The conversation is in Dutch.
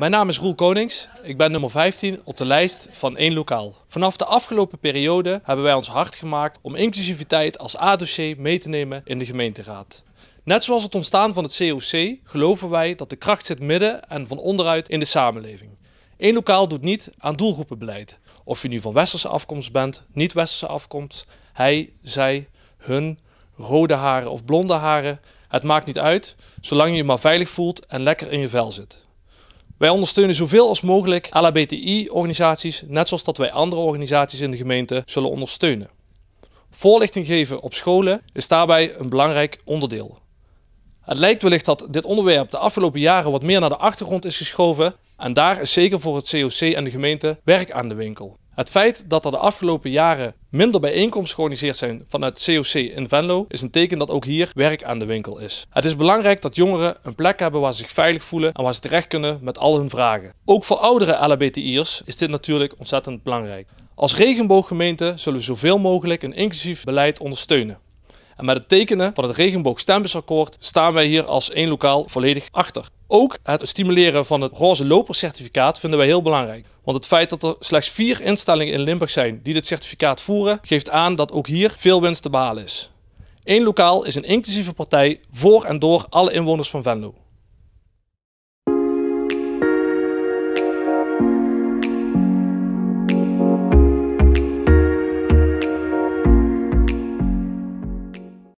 Mijn naam is Roel Konings. Ik ben nummer 15 op de lijst van één lokaal. Vanaf de afgelopen periode hebben wij ons hard gemaakt om inclusiviteit als A-dossier mee te nemen in de gemeenteraad. Net zoals het ontstaan van het COC geloven wij dat de kracht zit midden en van onderuit in de samenleving. Eén lokaal doet niet aan doelgroepenbeleid. Of je nu van westerse afkomst bent, niet westerse afkomst, hij, zij, hun, rode haren of blonde haren, het maakt niet uit, zolang je je maar veilig voelt en lekker in je vel zit. Wij ondersteunen zoveel als mogelijk labti organisaties net zoals dat wij andere organisaties in de gemeente zullen ondersteunen. Voorlichting geven op scholen is daarbij een belangrijk onderdeel. Het lijkt wellicht dat dit onderwerp de afgelopen jaren wat meer naar de achtergrond is geschoven en daar is zeker voor het COC en de gemeente werk aan de winkel. Het feit dat er de afgelopen jaren minder bijeenkomsten georganiseerd zijn vanuit COC in Venlo is een teken dat ook hier werk aan de winkel is. Het is belangrijk dat jongeren een plek hebben waar ze zich veilig voelen en waar ze terecht kunnen met al hun vragen. Ook voor oudere LHBTI'ers is dit natuurlijk ontzettend belangrijk. Als regenbooggemeente zullen we zoveel mogelijk een inclusief beleid ondersteunen. En met het tekenen van het regenboog-stembusakkoord staan wij hier als één lokaal volledig achter. Ook het stimuleren van het roze lopercertificaat vinden wij heel belangrijk. Want het feit dat er slechts vier instellingen in Limburg zijn die dit certificaat voeren, geeft aan dat ook hier veel winst te behalen is. Eén lokaal is een inclusieve partij voor en door alle inwoners van Venlo.